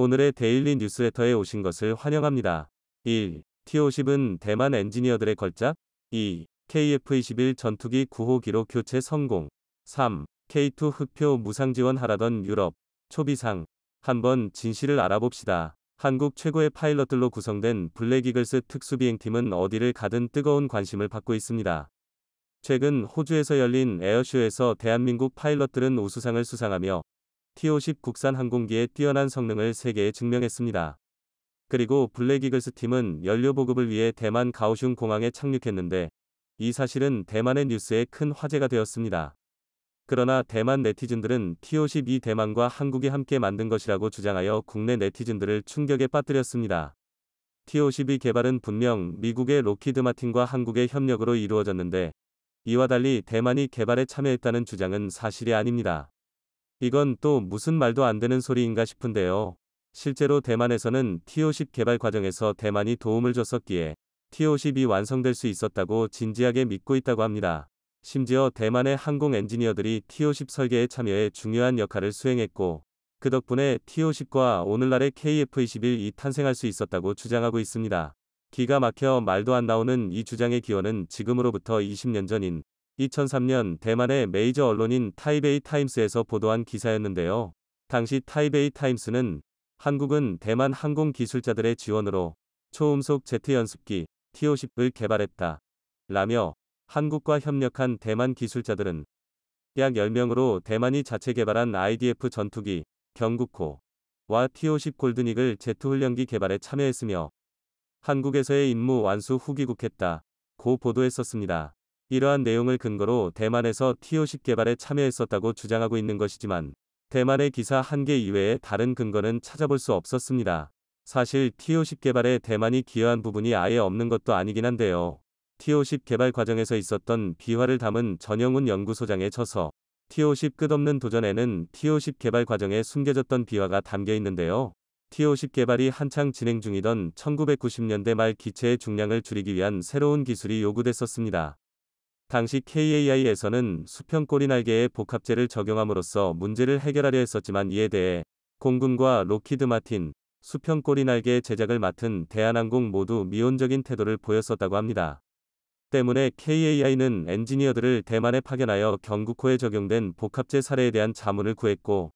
오늘의 데일리 뉴스레터에 오신 것을 환영합니다. 1. T-50은 대만 엔지니어들의 걸작 2. KF-21 전투기 9호 기록 교체 성공 3. K2 흑표 무상 지원하라던 유럽 초비상 한번 진실을 알아봅시다. 한국 최고의 파일럿들로 구성된 블랙이글스 특수비행팀은 어디를 가든 뜨거운 관심을 받고 있습니다. 최근 호주에서 열린 에어쇼에서 대한민국 파일럿들은 우수상을 수상하며 T-50 국산 항공기의 뛰어난 성능을 세계에 증명했습니다. 그리고 블랙이글스 팀은 연료 보급을 위해 대만 가오슝 공항에 착륙했는데 이 사실은 대만의 뉴스에 큰 화제가 되었습니다. 그러나 대만 네티즌들은 T-52 대만과 한국이 함께 만든 것이라고 주장하여 국내 네티즌들을 충격에 빠뜨렸습니다. T-52 개발은 분명 미국의 로키드 마틴과 한국의 협력으로 이루어졌는데 이와 달리 대만이 개발에 참여했다는 주장은 사실이 아닙니다. 이건 또 무슨 말도 안 되는 소리인가 싶은데요. 실제로 대만에서는 TO10 개발 과정에서 대만이 도움을 줬었기에 TO10이 완성될 수 있었다고 진지하게 믿고 있다고 합니다. 심지어 대만의 항공 엔지니어들이 TO10 설계에 참여해 중요한 역할을 수행했고 그 덕분에 TO10과 오늘날의 KF-21이 탄생할 수 있었다고 주장하고 있습니다. 기가 막혀 말도 안 나오는 이 주장의 기원은 지금으로부터 20년 전인 2003년 대만의 메이저 언론인 타이베이 타임스에서 보도한 기사였는데요. 당시 타이베이 타임스는 한국은 대만 항공 기술자들의 지원으로 초음속 제트 연습기 t 5 0을 개발했다. 라며 한국과 협력한 대만 기술자들은 약 10명으로 대만이 자체 개발한 IDF 전투기 경국호와 t 5 0 골든익을 제트 훈련기 개발에 참여했으며 한국에서의 임무 완수 후기국했다. 고 보도했었습니다. 이러한 내용을 근거로 대만에서 T50 개발에 참여했었다고 주장하고 있는 것이지만 대만의 기사 한 개 이외에 다른 근거는 찾아볼 수 없었습니다. 사실 T50 개발에 대만이 기여한 부분이 아예 없는 것도 아니긴 한데요. T50 개발 과정에서 있었던 비화를 담은 전영훈 연구소장의 저서 T50 끝없는 도전에는 T50 개발 과정에 숨겨졌던 비화가 담겨 있는데요. T50 개발이 한창 진행 중이던 1990년대 말 기체의 중량을 줄이기 위한 새로운 기술이 요구됐었습니다. 당시 KAI에서는 수평꼬리 날개의 복합제를 적용함으로써 문제를 해결하려 했었지만 이에 대해 공군과 로키드 마틴, 수평꼬리 날개 의 제작을 맡은 대한항공 모두 미온적인 태도를 보였었다고 합니다. 때문에 KAI는 엔지니어들을 대만에 파견하여 경구코에 적용된 복합제 사례에 대한 자문을 구했고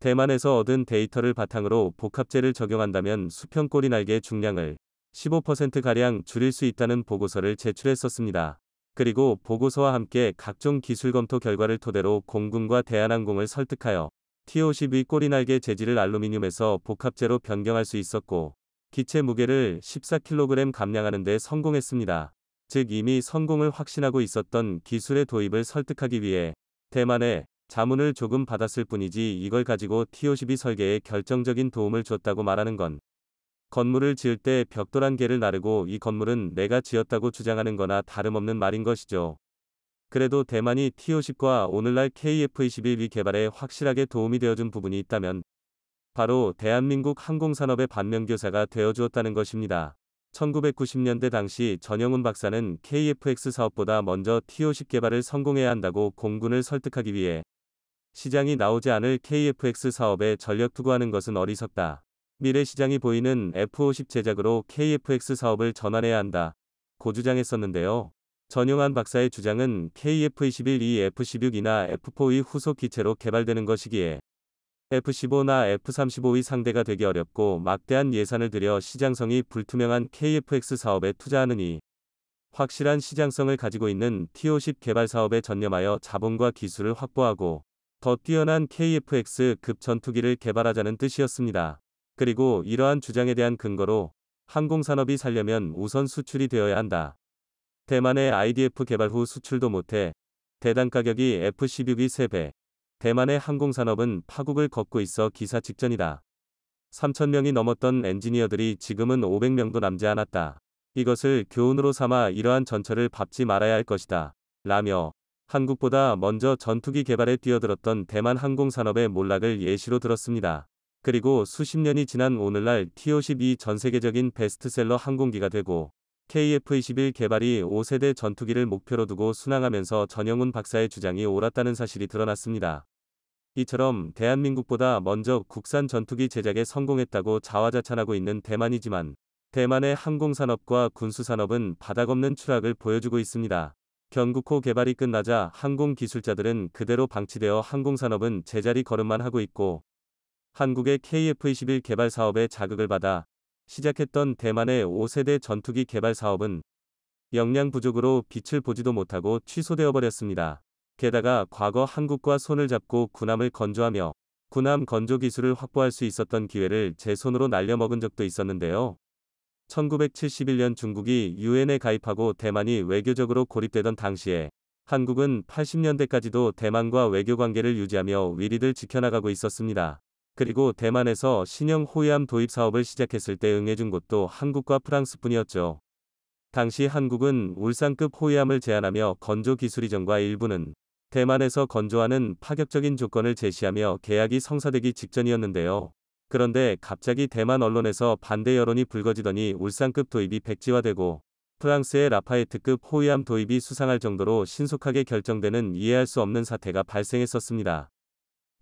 대만에서 얻은 데이터를 바탕으로 복합제를 적용한다면 수평꼬리 날개 중량을 15%가량 줄일 수 있다는 보고서를 제출했었습니다. 그리고 보고서와 함께 각종 기술 검토 결과를 토대로 공군과 대한항공을 설득하여 t o 0의 꼬리날개 재질을 알루미늄에서 복합재로 변경할 수 있었고 기체 무게를 14kg 감량하는 데 성공했습니다. 즉 이미 성공을 확신하고 있었던 기술의 도입을 설득하기 위해 대만에 자문을 조금 받았을 뿐이지 이걸 가지고 T-52 o 설계에 결정적인 도움을 줬다고 말하는 건 건물을 지을 때 벽돌한 개를 나르고 이 건물은 내가 지었다고 주장하는 거나 다름없는 말인 것이죠. 그래도 대만이 T50과 오늘날 KF-21이 개발에 확실하게 도움이 되어준 부분이 있다면 바로 대한민국 항공산업의 반면교사가 되어주었다는 것입니다. 1990년대 당시 전영훈 박사는 KFX 사업보다 먼저 T50 개발을 성공해야 한다고 공군을 설득하기 위해 시장이 나오지 않을 KFX 사업에 전력 투구하는 것은 어리석다. 미래시장이 보이는 F-50 제작으로 KFX 사업을 전환해야 한다. 고 주장했었는데요. 전용한 박사의 주장은 k f 2 1 e F-16이나 F-4의 후속 기체로 개발되는 것이기에 F-15나 F-35의 상대가 되기 어렵고 막대한 예산을 들여 시장성이 불투명한 KFX 사업에 투자하느니 확실한 시장성을 가지고 있는 T-50 개발 사업에 전념하여 자본과 기술을 확보하고 더 뛰어난 KFX 급 전투기를 개발하자는 뜻이었습니다. 그리고 이러한 주장에 대한 근거로 항공산업이 살려면 우선 수출이 되어야 한다. 대만의 IDF 개발 후 수출도 못해 대당 가격이 F-16이 3배. 대만의 항공산업은 파국을 걷고 있어 기사 직전이다. 3천명이 넘었던 엔지니어들이 지금은 500명도 남지 않았다. 이것을 교훈으로 삼아 이러한 전철을 밟지 말아야 할 것이다. 라며 한국보다 먼저 전투기 개발에 뛰어들었던 대만 항공산업의 몰락을 예시로 들었습니다. 그리고 수십 년이 지난 오늘날 T-52 전세계적인 베스트셀러 항공기가 되고 KF-21 개발이 5세대 전투기를 목표로 두고 순항하면서 전영훈 박사의 주장이 옳았다는 사실이 드러났습니다. 이처럼 대한민국보다 먼저 국산 전투기 제작에 성공했다고 자화자찬하고 있는 대만이지만 대만의 항공산업과 군수산업은 바닥없는 추락을 보여주고 있습니다. 경국호 개발이 끝나자 항공기술자들은 그대로 방치되어 항공산업은 제자리 걸음만 하고 있고 한국의 KF-21 개발 사업에 자극을 받아 시작했던 대만의 5세대 전투기 개발 사업은 역량 부족으로 빛을 보지도 못하고 취소되어 버렸습니다. 게다가 과거 한국과 손을 잡고 군함을 건조하며 군함 건조 기술을 확보할 수 있었던 기회를 제 손으로 날려먹은 적도 있었는데요. 1971년 중국이 유엔에 가입하고 대만이 외교적으로 고립되던 당시에 한국은 80년대까지도 대만과 외교 관계를 유지하며 위리를 지켜나가고 있었습니다. 그리고 대만에서 신형 호위함 도입 사업을 시작했을 때 응해준 곳도 한국과 프랑스뿐이었죠. 당시 한국은 울산급 호위함을 제안하며 건조 기술 이전과 일부는 대만에서 건조하는 파격적인 조건을 제시하며 계약이 성사되기 직전이었는데요. 그런데 갑자기 대만 언론에서 반대 여론이 불거지더니 울산급 도입이 백지화되고 프랑스의 라파에트급 호위함 도입이 수상할 정도로 신속하게 결정되는 이해할 수 없는 사태가 발생했었습니다.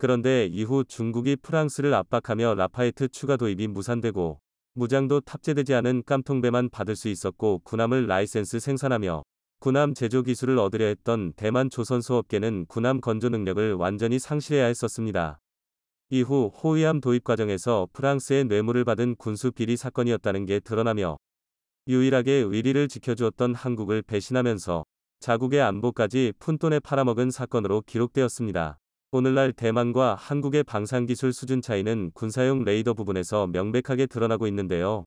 그런데 이후 중국이 프랑스를 압박하며 라파이트 추가 도입이 무산되고 무장도 탑재되지 않은 깜통배만 받을 수 있었고 군함을 라이센스 생산하며 군함 제조 기술을 얻으려 했던 대만 조선 소업계는 군함 건조 능력을 완전히 상실해야 했었습니다. 이후 호위함 도입 과정에서 프랑스의 뇌물을 받은 군수 비리 사건이었다는 게 드러나며 유일하게 위리를 지켜주었던 한국을 배신하면서 자국의 안보까지 푼돈에 팔아먹은 사건으로 기록되었습니다. 오늘날 대만과 한국의 방산기술 수준 차이는 군사용 레이더 부분에서 명백하게 드러나고 있는데요.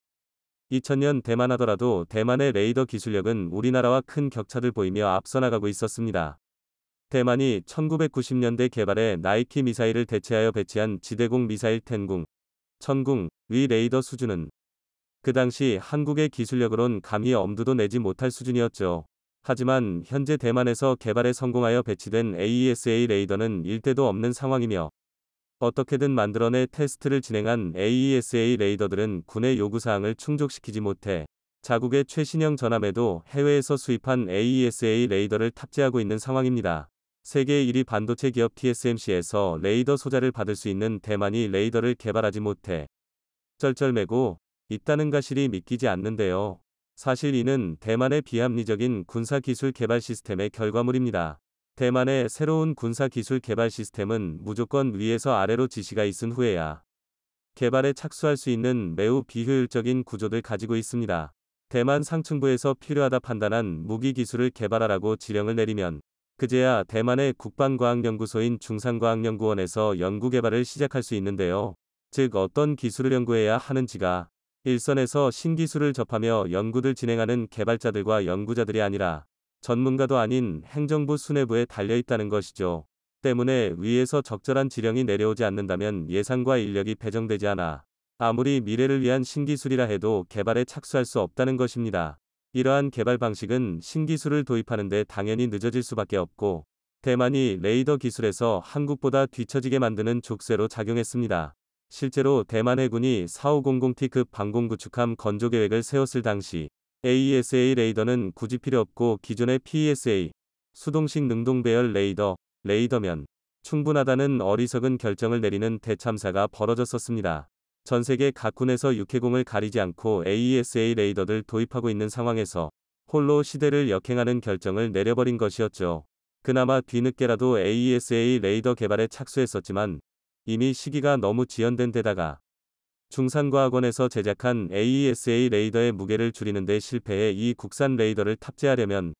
2000년 대만 하더라도 대만의 레이더 기술력은 우리나라와 큰 격차를 보이며 앞서나가고 있었습니다. 대만이 1990년대 개발해 나이키 미사일을 대체하여 배치한 지대공 미사일 텐궁, 천궁, 위 레이더 수준은 그 당시 한국의 기술력으론 감히 엄두도 내지 못할 수준이었죠. 하지만 현재 대만에서 개발에 성공하여 배치된 AESA e 레이더는 일대도 없는 상황이며 어떻게든 만들어내 테스트를 진행한 AESA e 레이더들은 군의 요구사항을 충족시키지 못해 자국의 최신형 전함에도 해외에서 수입한 AESA e 레이더를 탑재하고 있는 상황입니다. 세계 1위 반도체 기업 TSMC에서 레이더 소자를 받을 수 있는 대만이 레이더를 개발하지 못해 쩔쩔매고 있다는 가실이 믿기지 않는데요. 사실 이는 대만의 비합리적인 군사기술 개발 시스템의 결과물입니다. 대만의 새로운 군사기술 개발 시스템은 무조건 위에서 아래로 지시가 있은 후에야 개발에 착수할 수 있는 매우 비효율적인 구조를 가지고 있습니다. 대만 상층부에서 필요하다 판단한 무기 기술을 개발하라고 지령을 내리면 그제야 대만의 국방과학연구소인 중산과학연구원에서 연구개발을 시작할 수 있는데요. 즉 어떤 기술을 연구해야 하는지가 일선에서 신기술을 접하며 연구들 진행하는 개발자들과 연구자들이 아니라 전문가도 아닌 행정부 수뇌부에 달려 있다는 것이죠. 때문에 위에서 적절한 지령이 내려오지 않는다면 예산과 인력이 배정되지 않아 아무리 미래를 위한 신기술이라 해도 개발에 착수할 수 없다는 것입니다. 이러한 개발 방식은 신기술을 도입하는데 당연히 늦어질 수밖에 없고 대만이 레이더 기술에서 한국보다 뒤처지게 만드는 족쇄로 작용했습니다. 실제로 대만 해군이 4500T급 방공 구축함 건조 계획을 세웠을 당시 AESA e 레이더는 굳이 필요 없고 기존의 p e s a 수동식 능동 배열 레이더 레이더면 충분하다는 어리석은 결정을 내리는 대참사가 벌어졌었습니다. 전 세계 각군에서 육해공을 가리지 않고 AESA e 레이더들 도입하고 있는 상황에서 홀로 시대를 역행하는 결정을 내려버린 것이었죠. 그나마 뒤늦게라도 AESA 레이더 개발에 착수했었지만 이미 시기가 너무 지연된 데다가 중산과학원에서 제작한 AESA e 레이더의 무게를 줄이는 데 실패해 이 국산 레이더를 탑재하려면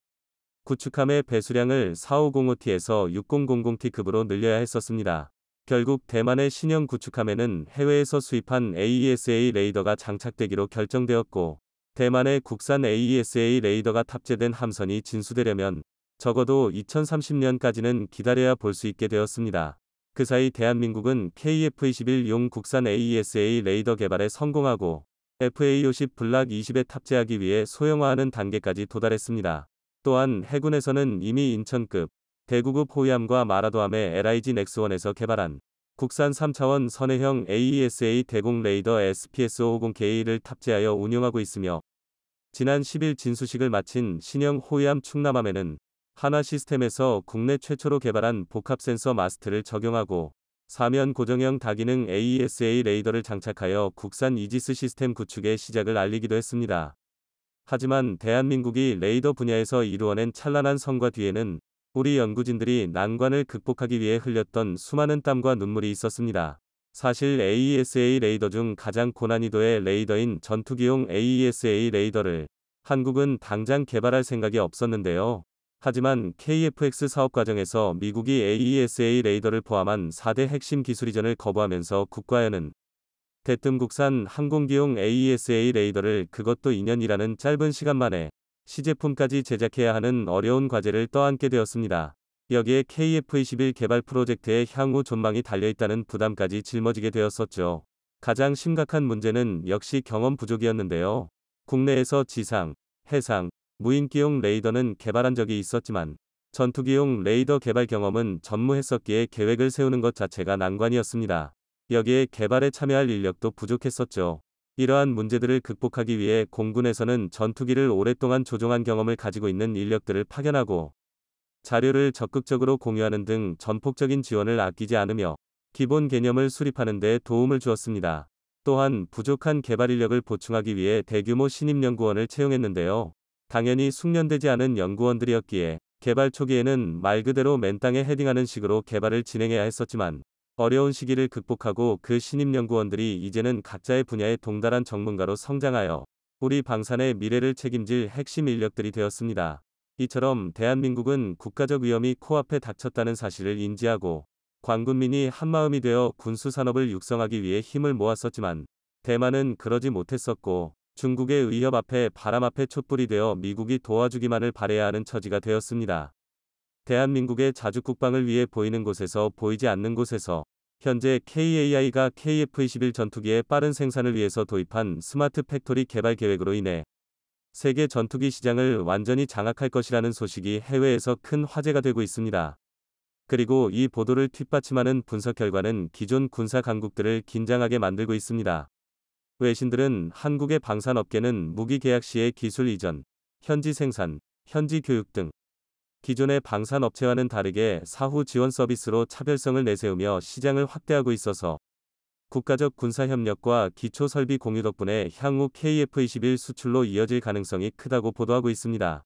구축함의 배수량을 4505T에서 6000T급으로 늘려야 했었습니다. 결국 대만의 신형 구축함에는 해외에서 수입한 AESA e 레이더가 장착되기로 결정되었고 대만의 국산 AESA e 레이더가 탑재된 함선이 진수되려면 적어도 2030년까지는 기다려야 볼 수 있게 되었습니다. 그 사이 대한민국은 KF-21 용 국산 AESA e 레이더 개발에 성공하고 FA-50 블락 20에 탑재하기 위해 소형화하는 단계까지 도달했습니다. 또한 해군에서는 이미 인천급, 대구급 호위함과 마라도함의 LIG 넥스원에서 개발한 국산 3차원 선해형 AESA e 대공 레이더 SPS-50K를 탑재하여 운용하고 있으며 지난 10일 진수식을 마친 신형 호위함 충남함에는 하나 시스템에서 국내 최초로 개발한 복합 센서 마스트를 적용하고 사면 고정형 다기능 AESA e 레이더를 장착하여 국산 이지스 시스템 구축에 시작을 알리기도 했습니다. 하지만 대한민국이 레이더 분야에서 이루어낸 찬란한 성과 뒤에는 우리 연구진들이 난관을 극복하기 위해 흘렸던 수많은 땀과 눈물이 있었습니다. 사실 AESA e 레이더 중 가장 고난이도의 레이더인 전투기용 AESA e 레이더를 한국은 당장 개발할 생각이 없었는데요. 하지만 KFX 사업 과정에서 미국이 AESA e 레이더를 포함한 4대 핵심 기술 이전을 거부하면서 국가연은 대뜸국산 항공기용 AESA e 레이더를 그것도 2년이라는 짧은 시간 만에 시제품까지 제작해야 하는 어려운 과제를 떠안게 되었습니다. 여기에 KF-21 개발 프로젝트의 향후 전망이 달려있다는 부담까지 짊어지게 되었었죠. 가장 심각한 문제는 역시 경험 부족이었는데요. 국내에서 지상, 해상, 무인기용 레이더는 개발한 적이 있었지만 전투기용 레이더 개발 경험은 전무했었기에 계획을 세우는 것 자체가 난관이었습니다. 여기에 개발에 참여할 인력도 부족했었죠. 이러한 문제들을 극복하기 위해 공군에서는 전투기를 오랫동안 조종한 경험을 가지고 있는 인력들을 파견하고 자료를 적극적으로 공유하는 등 전폭적인 지원을 아끼지 않으며 기본 개념을 수립하는 데 도움을 주었습니다. 또한 부족한 개발 인력을 보충하기 위해 대규모 신입 연구원을 채용했는데요. 당연히 숙련되지 않은 연구원들이었기에 개발 초기에는 말 그대로 맨 땅에 헤딩하는 식으로 개발을 진행해야 했었지만 어려운 시기를 극복하고 그 신임 연구원들이 이제는 각자의 분야의 동달한 전문가로 성장하여 우리 방산의 미래를 책임질 핵심 인력들이 되었습니다. 이처럼 대한민국은 국가적 위험이 코앞에 닥쳤다는 사실을 인지하고 광군민이 한마음이 되어 군수산업을 육성하기 위해 힘을 모았었지만 대만은 그러지 못했었고 중국의 위협 앞에 바람 앞에 촛불이 되어 미국이 도와주기만을 바래야 하는 처지가 되었습니다. 대한민국의 자주 국방을 위해 보이는 곳에서 보이지 않는 곳에서 현재 KAI가 KF-21 전투기의 빠른 생산을 위해서 도입한 스마트 팩토리 개발 계획으로 인해 세계 전투기 시장을 완전히 장악할 것이라는 소식이 해외에서 큰 화제가 되고 있습니다. 그리고 이 보도를 뒷받침하는 분석 결과는 기존 군사 강국들을 긴장하게 만들고 있습니다. 외신들은 한국의 방산업계는 무기 계약 시의 기술 이전, 현지 생산, 현지 교육 등 기존의 방산업체와는 다르게 사후 지원 서비스로 차별성을 내세우며 시장을 확대하고 있어서 국가적 군사협력과 기초설비 공유 덕분에 향후 KF-21 수출로 이어질 가능성이 크다고 보도하고 있습니다.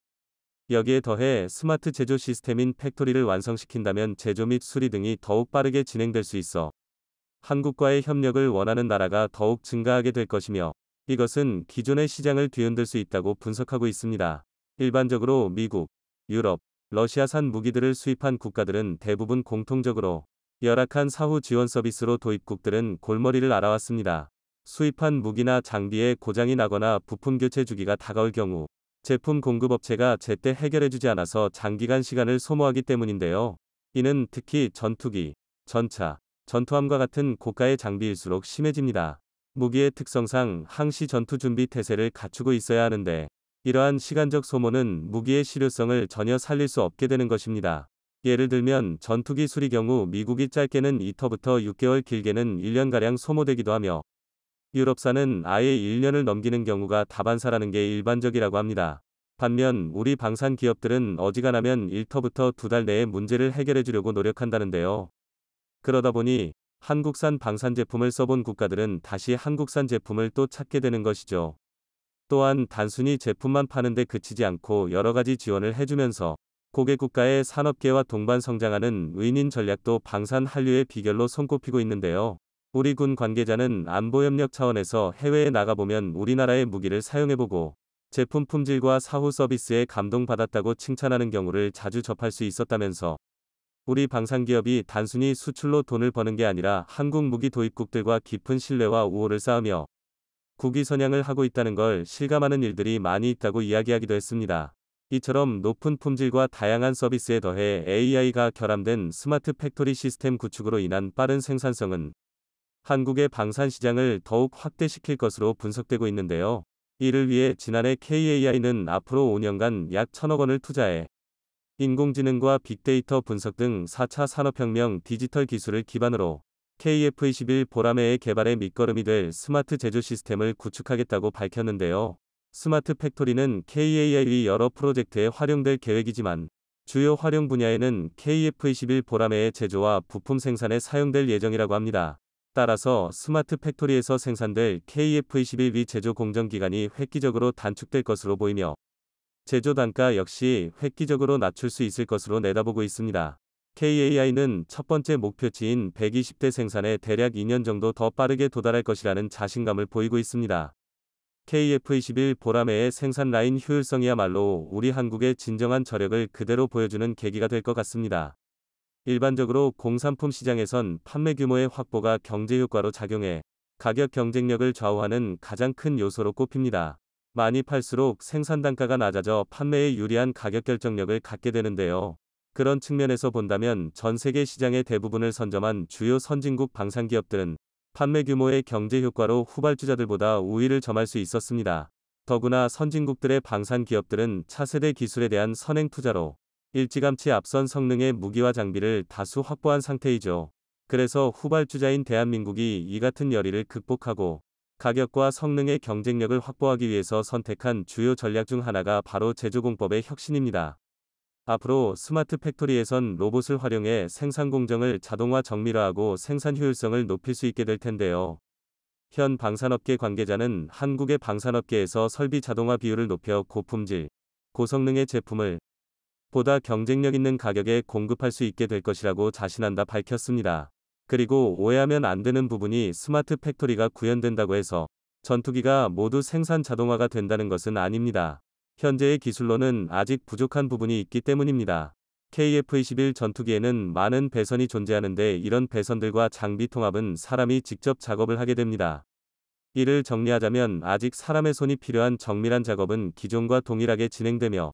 여기에 더해 스마트 제조 시스템인 팩토리를 완성시킨다면 제조 및 수리 등이 더욱 빠르게 진행될 수 있어 한국과의 협력을 원하는 나라가 더욱 증가하게 될 것이며 이것은 기존의 시장을 뒤흔들 수 있다고 분석하고 있습니다. 일반적으로 미국, 유럽, 러시아산 무기들을 수입한 국가들은 대부분 공통적으로 열악한 사후 지원 서비스로 도입국들은 골머리를 알아왔습니다. 수입한 무기나 장비에 고장이 나거나 부품 교체 주기가 다가올 경우 제품 공급업체가 제때 해결해주지 않아서 장기간 시간을 소모하기 때문인데요. 이는 특히 전투기, 전차, 전투함과 같은 고가의 장비일수록 심해집니다. 무기의 특성상 항시 전투 준비 태세를 갖추고 있어야 하는데 이러한 시간적 소모는 무기의 실효성을 전혀 살릴 수 없게 되는 것입니다. 예를 들면 전투기 수리 경우 미국이 짧게는 2터부터 6개월 길게는 1년가량 소모되기도 하며 유럽사는 아예 1년을 넘기는 경우가 다반사라는 게 일반적이라고 합니다. 반면 우리 방산 기업들은 어지간하면 1터부터 두 달 내에 문제를 해결해 주려고 노력한다는데요. 그러다 보니 한국산 방산 제품을 써본 국가들은 다시 한국산 제품을 또 찾게 되는 것이죠. 또한 단순히 제품만 파는데 그치지 않고 여러 가지 지원을 해주면서 고객 국가의 산업계와 동반 성장하는 의인 전략도 방산 한류의 비결로 손꼽히고 있는데요. 우리 군 관계자는 안보협력 차원에서 해외에 나가보면 우리나라의 무기를 사용해보고 제품 품질과 사후 서비스에 감동받았다고 칭찬하는 경우를 자주 접할 수 있었다면서 우리 방산기업이 단순히 수출로 돈을 버는 게 아니라 한국 무기 도입국들과 깊은 신뢰와 우호를 쌓으며 국위 선양을 하고 있다는 걸 실감하는 일들이 많이 있다고 이야기하기도 했습니다. 이처럼 높은 품질과 다양한 서비스에 더해 AI가 결함된 스마트 팩토리 시스템 구축으로 인한 빠른 생산성은 한국의 방산 시장을 더욱 확대시킬 것으로 분석되고 있는데요. 이를 위해 지난해 KAI는 앞으로 5년간 약1 0 0 0억 원을 투자해 인공지능과 빅데이터 분석 등 4차 산업혁명 디지털 기술을 기반으로 KF21 보라매의 개발에 밑거름이 될 스마트 제조 시스템을 구축하겠다고 밝혔는데요. 스마트 팩토리는 KAI의 여러 프로젝트에 활용될 계획이지만 주요 활용 분야에는 KF21 보라매의 제조와 부품 생산에 사용될 예정이라고 합니다. 따라서 스마트 팩토리에서 생산될 k f 2 1위 제조 공정 기간이 획기적으로 단축될 것으로 보이며 제조 단가 역시 획기적으로 낮출 수 있을 것으로 내다보고 있습니다. KAI는 첫 번째 목표치인 120대 생산에 대략 2년 정도 더 빠르게 도달할 것이라는 자신감을 보이고 있습니다. KF21 보라매의 생산 라인 효율성이야말로 우리 한국의 진정한 저력을 그대로 보여주는 계기가 될 것 같습니다. 일반적으로 공산품 시장에선 판매 규모의 확보가 경제 효과로 작용해 가격 경쟁력을 좌우하는 가장 큰 요소로 꼽힙니다. 많이 팔수록 생산 단가가 낮아져 판매에 유리한 가격 결정력을 갖게 되는데요. 그런 측면에서 본다면 전 세계 시장의 대부분을 선점한 주요 선진국 방산 기업들은 판매 규모의 경제 효과로 후발주자들보다 우위를 점할 수 있었습니다. 더구나 선진국들의 방산 기업들은 차세대 기술에 대한 선행 투자로 일찌감치 앞선 성능의 무기와 장비를 다수 확보한 상태이죠. 그래서 후발주자인 대한민국이 이 같은 열의를 극복하고 가격과 성능의 경쟁력을 확보하기 위해서 선택한 주요 전략 중 하나가 바로 제조공법의 혁신입니다. 앞으로 스마트 팩토리에선 로봇을 활용해 생산 공정을 자동화 정밀화하고 생산 효율성을 높일 수 있게 될 텐데요. 현 방산업계 관계자는 한국의 방산업계에서 설비 자동화 비율을 높여 고품질, 고성능의 제품을 보다 경쟁력 있는 가격에 공급할 수 있게 될 것이라고 자신한다 밝혔습니다. 그리고 오해하면 안 되는 부분이 스마트 팩토리가 구현된다고 해서 전투기가 모두 생산 자동화가 된다는 것은 아닙니다. 현재의 기술로는 아직 부족한 부분이 있기 때문입니다. KF-21 전투기에는 많은 배선이 존재하는데 이런 배선들과 장비 통합은 사람이 직접 작업을 하게 됩니다. 이를 정리하자면 아직 사람의 손이 필요한 정밀한 작업은 기존과 동일하게 진행되며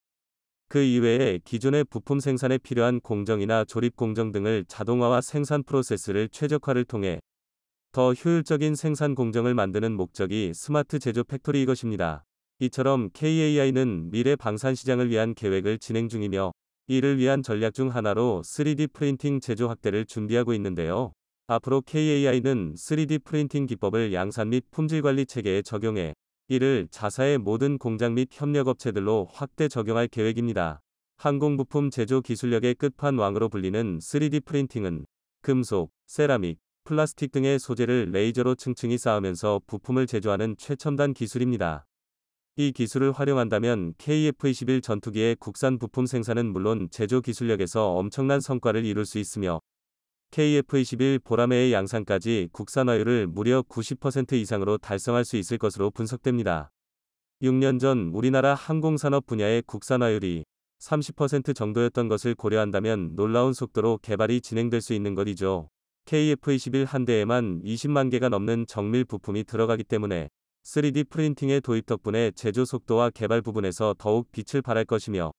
그 이외에 기존의 부품 생산에 필요한 공정이나 조립 공정 등을 자동화와 생산 프로세스를 최적화를 통해 더 효율적인 생산 공정을 만드는 목적이 스마트 제조 팩토리 이것입니다. 이처럼 KAI는 미래 방산 시장을 위한 계획을 진행 중이며 이를 위한 전략 중 하나로 3D 프린팅 제조 확대를 준비하고 있는데요. 앞으로 KAI는 3D 프린팅 기법을 양산 및 품질 관리 체계에 적용해 이를 자사의 모든 공장 및 협력업체들로 확대 적용할 계획입니다. 항공부품 제조 기술력의 끝판왕으로 불리는 3D 프린팅은 금속, 세라믹, 플라스틱 등의 소재를 레이저로 층층이 쌓으면서 부품을 제조하는 최첨단 기술입니다. 이 기술을 활용한다면 KF-21 전투기의 국산 부품 생산은 물론 제조 기술력에서 엄청난 성과를 이룰 수 있으며 KF21 보라매의 양산까지 국산화율을 무려 90% 이상으로 달성할 수 있을 것으로 분석됩니다. 6년 전 우리나라 항공산업 분야의 국산화율이 30% 정도였던 것을 고려한다면 놀라운 속도로 개발이 진행될 수 있는 것이죠. KF21 한 대에만 20만 개가 넘는 정밀 부품이 들어가기 때문에 3D 프린팅의 도입 덕분에 제조 속도와 개발 부분에서 더욱 빛을 발할 것이며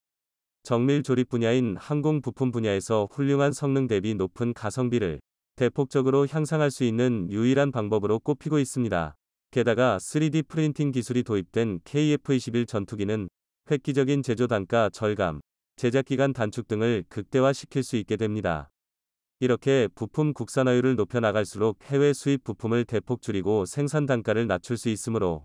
정밀 조립 분야인 항공 부품 분야에서 훌륭한 성능 대비 높은 가성비를 대폭적으로 향상할 수 있는 유일한 방법으로 꼽히고 있습니다. 게다가 3D 프린팅 기술이 도입된 KF-21 전투기는 획기적인 제조 단가 절감, 제작 기간 단축 등을 극대화시킬 수 있게 됩니다. 이렇게 부품 국산화율을 높여 나갈수록 해외 수입 부품을 대폭 줄이고 생산 단가를 낮출 수 있으므로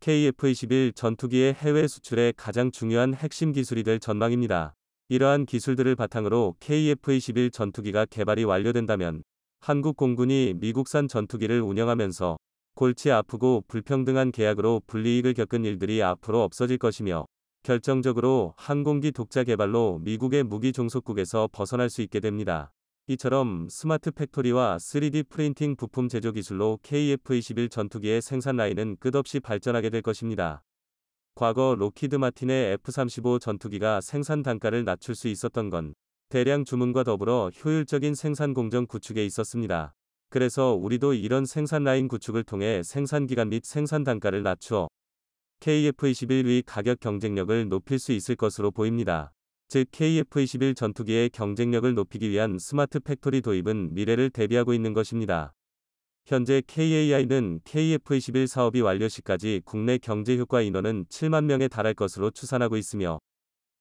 KF-21 전투기의 해외 수출의 가장 중요한 핵심 기술이 될 전망입니다. 이러한 기술들을 바탕으로 KF-21 전투기가 개발이 완료된다면 한국 공군이 미국산 전투기를 운영하면서 골치 아프고 불평등한 계약으로 불이익을 겪은 일들이 앞으로 없어질 것이며 결정적으로 항공기 독자 개발로 미국의 무기 종속국에서 벗어날 수 있게 됩니다. 이처럼 스마트 팩토리와 3D 프린팅 부품 제조 기술로 KF-21 전투기의 생산 라인은 끝없이 발전하게 될 것입니다. 과거 로키드 마틴의 F-35 전투기가 생산 단가를 낮출 수 있었던 건 대량 주문과 더불어 효율적인 생산 공정 구축에 있었습니다. 그래서 우리도 이런 생산 라인 구축을 통해 생산 기간 및 생산 단가를 낮추어 KF-21의 가격 경쟁력을 높일 수 있을 것으로 보입니다. 즉 KF-21 전투기의 경쟁력을 높이기 위한 스마트 팩토리 도입은 미래를 대비하고 있는 것입니다. 현재 KAI는 KF-21 사업이 완료 시까지 국내 경제 효과 인원은 7만 명에 달할 것으로 추산하고 있으며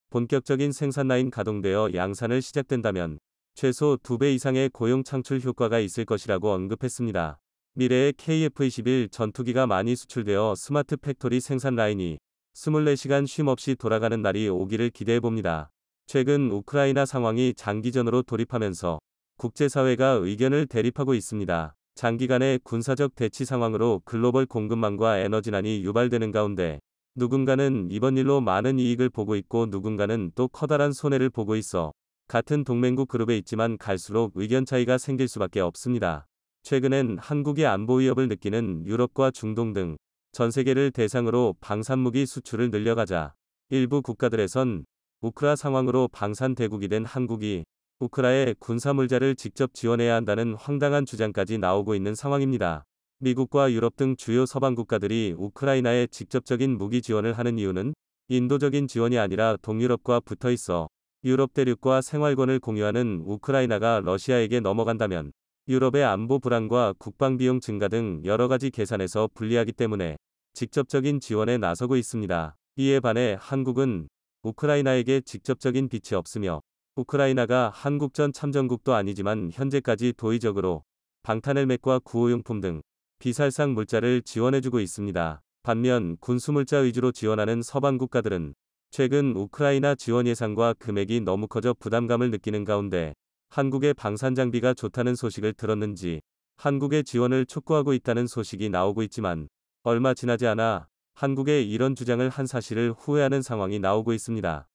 본격적인 생산 라인 가동되어 양산을 시작된다면 최소 2배 이상의 고용 창출 효과가 있을 것이라고 언급했습니다. 미래의 KF-21 전투기가 많이 수출되어 스마트 팩토리 생산 라인이 24시간 쉼 없이 돌아가는 날이 오기를 기대해 봅니다. 최근 우크라이나 상황이 장기전으로 돌입하면서 국제사회가 의견을 대립하고 있습니다. 장기간의 군사적 대치 상황으로 글로벌 공급망과 에너지난이 유발되는 가운데 누군가는 이번 일로 많은 이익을 보고 있고 누군가는 또 커다란 손해를 보고 있어 같은 동맹국 그룹에 있지만 갈수록 의견 차이가 생길 수밖에 없습니다. 최근엔 한국의 안보 위협을 느끼는 유럽과 중동 등전 세계를 대상으로 방산무기 수출을 늘려가자 일부 국가들에선 우크라 상황으로 방산 대국이 된 한국이 우크라에 군사물자를 직접 지원해야 한다는 황당한 주장까지 나오고 있는 상황입니다. 미국과 유럽 등 주요 서방 국가들이 우크라이나에 직접적인 무기 지원을 하는 이유는 인도적인 지원이 아니라 동유럽과 붙어 있어 유럽 대륙과 생활권을 공유하는 우크라이나가 러시아에게 넘어간다면 유럽의 안보 불안과 국방 비용 증가 등 여러 가지 계산에서 불리하기 때문에 직접적인 지원에 나서고 있습니다. 이에 반해 한국은 우크라이나에게 직접적인 빛이 없으며 우크라이나가 한국 전 참전국도 아니지만 현재까지 도의적으로 방탄헬멧과 구호용품 등 비살상 물자를 지원해주고 있습니다. 반면 군수물자 위주로 지원하는 서방 국가들은 최근 우크라이나 지원 예산과 금액이 너무 커져 부담감을 느끼는 가운데 한국의 방산 장비가 좋다는 소식을 들었는지 한국의 지원을 촉구하고 있다는 소식이 나오고 있지만 얼마 지나지 않아 한국의 이런 주장을 한 사실을 후회하는 상황이 나오고 있습니다.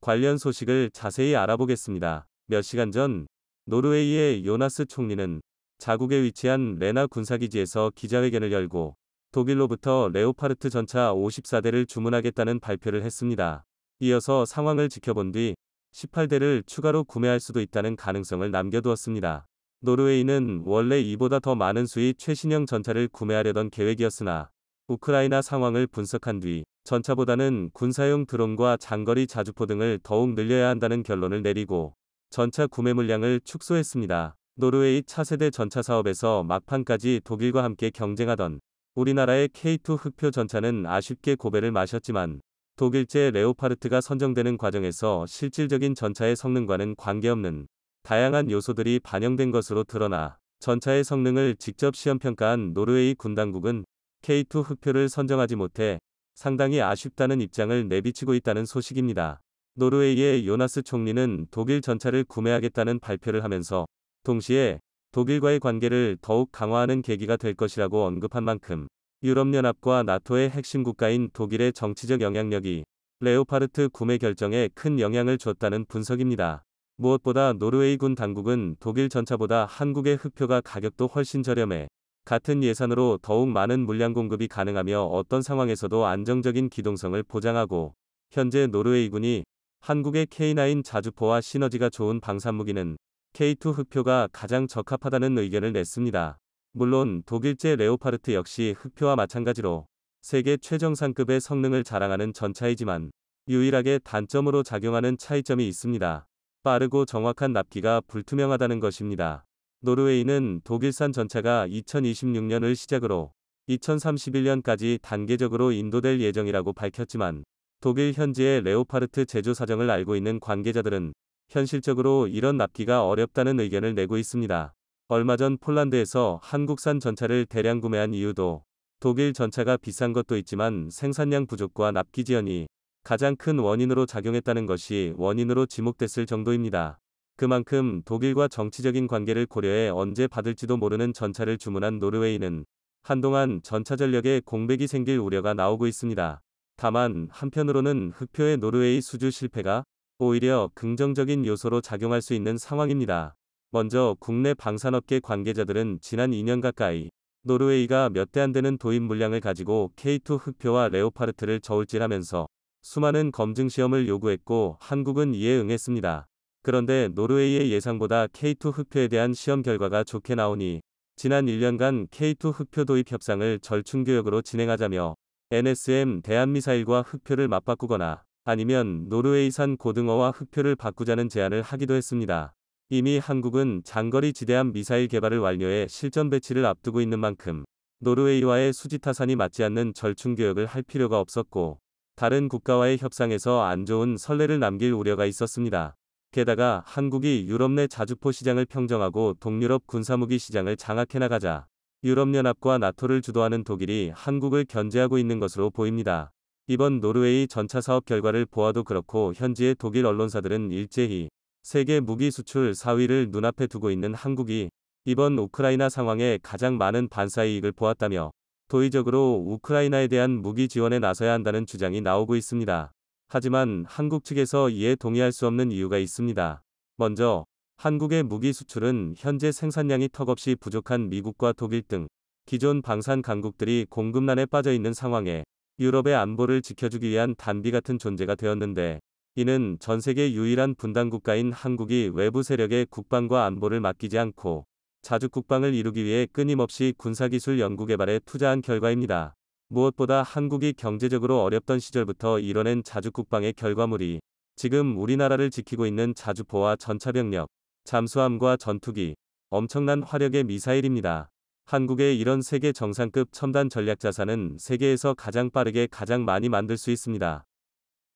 관련 소식을 자세히 알아보겠습니다. 몇 시간 전 노르웨이의 요나스 총리는 자국에 위치한 레나 군사기지에서 기자회견을 열고 독일로부터 레오파르트 전차 54대를 주문하겠다는 발표를 했습니다. 이어서 상황을 지켜본 뒤 18대를 추가로 구매할 수도 있다는 가능성을 남겨두었습니다. 노르웨이는 원래 이보다 더 많은 수의 최신형 전차를 구매하려던 계획이었으나 우크라이나 상황을 분석한 뒤 전차보다는 군사용 드론과 장거리 자주포 등을 더욱 늘려야 한다는 결론을 내리고 전차 구매 물량을 축소했습니다. 노르웨이 차세대 전차 사업에서 막판까지 독일과 함께 경쟁하던 우리나라의 K2 흑표 전차는 아쉽게 고배를 마셨지만 독일제 레오파르트가 선정되는 과정에서 실질적인 전차의 성능과는 관계없는 다양한 요소들이 반영된 것으로 드러나 전차의 성능을 직접 시험평가한 노르웨이 군당국은 K2 흑표를 선정하지 못해 상당히 아쉽다는 입장을 내비치고 있다는 소식입니다. 노르웨이의 요나스 총리는 독일 전차를 구매하겠다는 발표를 하면서 동시에 독일과의 관계를 더욱 강화하는 계기가 될 것이라고 언급한 만큼 유럽연합과 나토의 핵심 국가인 독일의 정치적 영향력이 레오파르트 구매 결정에 큰 영향을 줬다는 분석입니다. 무엇보다 노르웨이군 당국은 독일 전차보다 한국의 흑표가 가격도 훨씬 저렴해 같은 예산으로 더욱 많은 물량 공급이 가능하며 어떤 상황에서도 안정적인 기동성을 보장하고 현재 노르웨이군이 한국의 K9 자주포와 시너지가 좋은 방산무기는 K2 흑표가 가장 적합하다는 의견을 냈습니다. 물론 독일제 레오파르트 역시 흑표와 마찬가지로 세계 최정상급의 성능을 자랑하는 전차이지만 유일하게 단점으로 작용하는 차이점이 있습니다. 빠르고 정확한 납기가 불투명하다는 것입니다. 노르웨이는 독일산 전차가 2026년을 시작으로 2031년까지 단계적으로 인도될 예정이라고 밝혔지만 독일 현지의 레오파르트 제조 사정을 알고 있는 관계자들은 현실적으로 이런 납기가 어렵다는 의견을 내고 있습니다. 얼마 전 폴란드에서 한국산 전차를 대량 구매한 이유도 독일 전차가 비싼 것도 있지만 생산량 부족과 납기 지연이 가장 큰 원인으로 작용했다는 것이 원인으로 지목됐을 정도입니다. 그만큼 독일과 정치적인 관계를 고려해 언제 받을지도 모르는 전차를 주문한 노르웨이는 한동안 전차 전력에 공백이 생길 우려가 나오고 있습니다. 다만 한편으로는 흑표의 노르웨이 수주 실패가 오히려 긍정적인 요소로 작용할 수 있는 상황입니다. 먼저 국내 방산업계 관계자들은 지난 2년 가까이 노르웨이가 몇 대 안 되는 도입 물량을 가지고 K2 흑표와 레오파르트를 저울질하면서 수많은 검증 시험을 요구했고 한국은 이에 응했습니다. 그런데 노르웨이의 예상보다 K2 흑표에 대한 시험 결과가 좋게 나오니 지난 1년간 K2 흑표 도입 협상을 절충교역으로 진행하자며 NSM 대한미사일과 흑표를 맞바꾸거나 아니면 노르웨이산 고등어와 흑표를 바꾸자는 제안을 하기도 했습니다. 이미 한국은 장거리 지대함 미사일 개발을 완료해 실전 배치를 앞두고 있는 만큼 노르웨이와의 수지타산이 맞지 않는 절충교역을 할 필요가 없었고 다른 국가와의 협상에서 안 좋은 선례를 남길 우려가 있었습니다. 게다가 한국이 유럽 내 자주포 시장을 평정하고 동유럽 군사무기 시장을 장악해 나가자 유럽연합과 나토를 주도하는 독일이 한국을 견제하고 있는 것으로 보입니다. 이번 노르웨이 전차 사업 결과를 보아도 그렇고 현지의 독일 언론사들은 일제히 세계 무기 수출 4위를 눈앞에 두고 있는 한국이 이번 우크라이나 상황에 가장 많은 반사 이익을 보았다며 도의적으로 우크라이나에 대한 무기 지원에 나서야 한다는 주장이 나오고 있습니다. 하지만 한국 측에서 이에 동의할 수 없는 이유가 있습니다. 먼저 한국의 무기 수출은 현재 생산량이 턱없이 부족한 미국과 독일 등 기존 방산 강국들이 공급난에 빠져 있는 상황에 유럽의 안보를 지켜주기 위한 단비 같은 존재가 되었는데 이는 전 세계 유일한 분단국가인 한국이 외부 세력의 국방과 안보를 맡기지 않고 자주 국방을 이루기 위해 끊임없이 군사기술 연구개발에 투자한 결과입니다. 무엇보다 한국이 경제적으로 어렵던 시절부터 이뤄낸 자주국방의 결과물이 지금 우리나라를 지키고 있는 자주포와 전차병력, 잠수함과 전투기, 엄청난 화력의 미사일입니다. 한국의 이런 세계 정상급 첨단 전략 자산은 세계에서 가장 빠르게 가장 많이 만들 수 있습니다.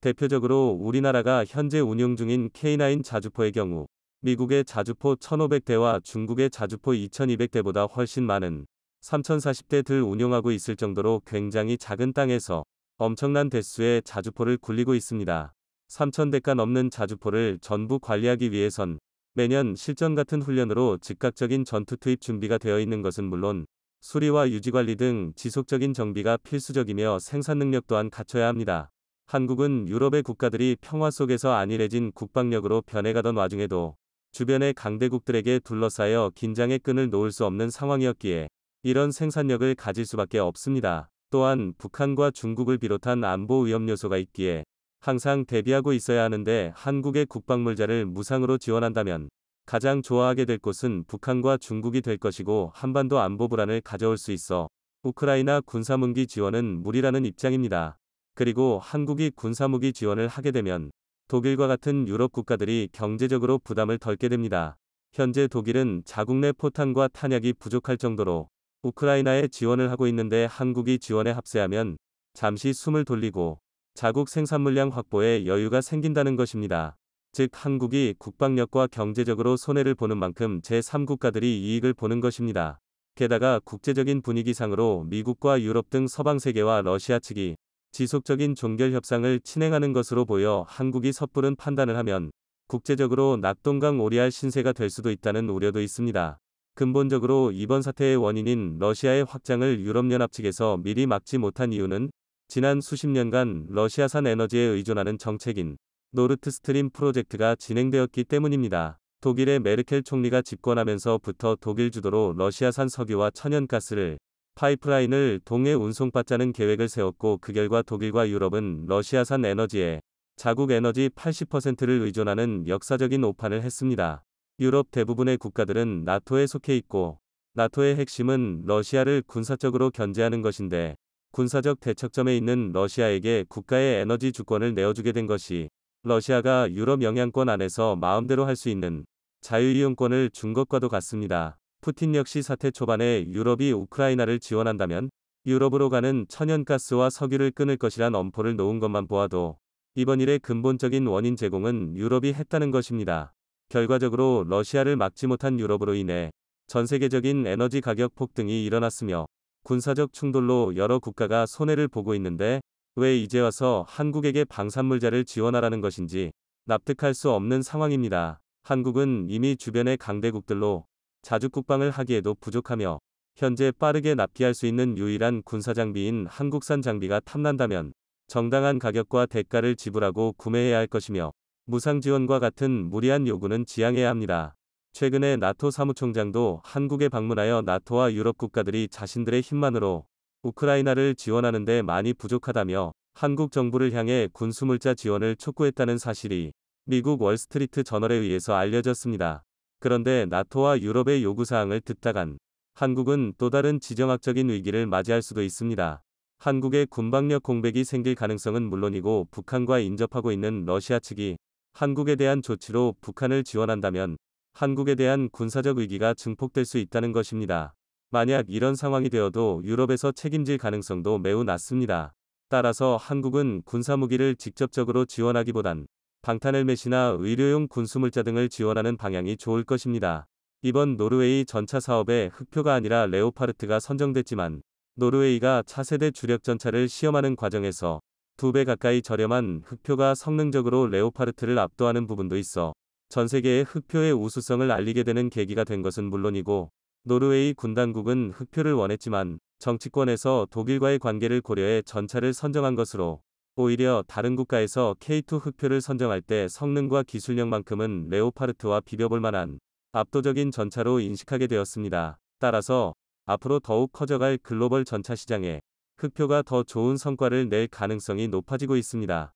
대표적으로 우리나라가 현재 운영 중인 K9 자주포의 경우 미국의 자주포 1500대와 중국의 자주포 2200대보다 훨씬 많은 3040대들 운용하고 있을 정도로 굉장히 작은 땅에서 엄청난 대수의 자주포를 굴리고 있습니다. 3000대가 넘는 자주포를 전부 관리하기 위해선 매년 실전 같은 훈련으로 즉각적인 전투 투입 준비가 되어 있는 것은 물론 수리와 유지 관리 등 지속적인 정비가 필수적이며 생산 능력 또한 갖춰야 합니다. 한국은 유럽의 국가들이 평화 속에서 안일해진 국방력으로 변해가던 와중에도 주변의 강대국들에게 둘러싸여 긴장의 끈을 놓을 수 없는 상황이었기에 이런 생산력을 가질 수밖에 없습니다. 또한 북한과 중국을 비롯한 안보 위험 요소가 있기에 항상 대비하고 있어야 하는데 한국의 국방물자를 무상으로 지원한다면 가장 좋아하게 될 곳은 북한과 중국이 될 것이고 한반도 안보 불안을 가져올 수 있어 우크라이나 군사문기 지원은 무리라는 입장입니다. 그리고 한국이 군사무기 지원을 하게 되면 독일과 같은 유럽 국가들이 경제적으로 부담을 덜게 됩니다. 현재 독일은 자국 내 포탄과 탄약이 부족할 정도로 우크라이나에 지원을 하고 있는데 한국이 지원에 합세하면 잠시 숨을 돌리고 자국 생산 물량 확보에 여유가 생긴다는 것입니다. 즉 한국이 국방력과 경제적으로 손해를 보는 만큼 제3국가들이 이익을 보는 것입니다. 게다가 국제적인 분위기상으로 미국과 유럽 등 서방 세계와 러시아 측이 지속적인 종결 협상을 진행하는 것으로 보여 한국이 섣부른 판단을 하면 국제적으로 낙동강 오리알 신세가 될 수도 있다는 우려도 있습니다. 근본적으로 이번 사태의 원인인 러시아의 확장을 유럽연합 측에서 미리 막지 못한 이유는 지난 수십 년간 러시아산 에너지에 의존하는 정책인 노르트 스트림 프로젝트가 진행되었기 때문입니다. 독일의 메르켈 총리가 집권하면서부터 독일 주도로 러시아산 석유와 천연가스를 파이프라인을 동해 운송받자는 계획을 세웠고 그 결과 독일과 유럽은 러시아산 에너지에 자국 에너지 80%를 의존하는 역사적인 오판을 했습니다. 유럽 대부분의 국가들은 나토에 속해 있고 나토의 핵심은 러시아를 군사적으로 견제하는 것인데 군사적 대척점에 있는 러시아에게 국가의 에너지 주권을 내어주게 된 것이 러시아가 유럽 영향권 안에서 마음대로 할 수 있는 자유이용권을 준 것과도 같습니다. 푸틴 역시 사태 초반에 유럽이 우크라이나를 지원한다면 유럽으로 가는 천연가스와 석유를 끊을 것이란 엄포를 놓은 것만 보아도 이번 일의 근본적인 원인 제공은 유럽이 했다는 것입니다. 결과적으로 러시아를 막지 못한 유럽으로 인해 전 세계적인 에너지 가격 폭등이 일어났으며 군사적 충돌로 여러 국가가 손해를 보고 있는데 왜 이제 와서 한국에게 방산물자를 지원하라는 것인지 납득할 수 없는 상황입니다. 한국은 이미 주변의 강대국들로 자주국방을 하기에도 부족하며 현재 빠르게 납기할 수 있는 유일한 군사장비인 한국산 장비가 탐난다면 정당한 가격과 대가를 지불하고 구매해야 할 것이며 무상 지원과 같은 무리한 요구는 지양해야 합니다. 최근에 나토 사무총장도 한국에 방문하여 나토와 유럽 국가들이 자신들의 힘만으로 우크라이나를 지원하는데 많이 부족하다며 한국 정부를 향해 군수물자 지원을 촉구했다는 사실이 미국 월스트리트 저널에 의해서 알려졌습니다. 그런데 나토와 유럽의 요구사항을 듣다간 한국은 또 다른 지정학적인 위기를 맞이할 수도 있습니다. 한국의 군방력 공백이 생길 가능성은 물론이고 북한과 인접하고 있는 러시아 측이 한국에 대한 조치로 북한을 지원한다면 한국에 대한 군사적 위기가 증폭될 수 있다는 것입니다. 만약 이런 상황이 되어도 유럽에서 책임질 가능성도 매우 낮습니다. 따라서 한국은 군사무기를 직접적으로 지원하기보단 방탄헬멧이나 의료용 군수물자 등을 지원하는 방향이 좋을 것입니다. 이번 노르웨이 전차 사업에 흑표가 아니라 레오파르트가 선정됐지만 노르웨이가 차세대 주력 전차를 시험하는 과정에서 두 배 가까이 저렴한 흑표가 성능적으로 레오파르트를 압도하는 부분도 있어 전세계의 흑표의 우수성을 알리게 되는 계기가 된 것은 물론이고 노르웨이 군당국은 흑표를 원했지만 정치권에서 독일과의 관계를 고려해 전차를 선정한 것으로 오히려 다른 국가에서 K2 흑표를 선정할 때 성능과 기술력만큼은 레오파르트와 비벼볼 만한 압도적인 전차로 인식하게 되었습니다. 따라서 앞으로 더욱 커져갈 글로벌 전차 시장에 흑표가 더 좋은 성과를 낼 가능성이 높아지고 있습니다.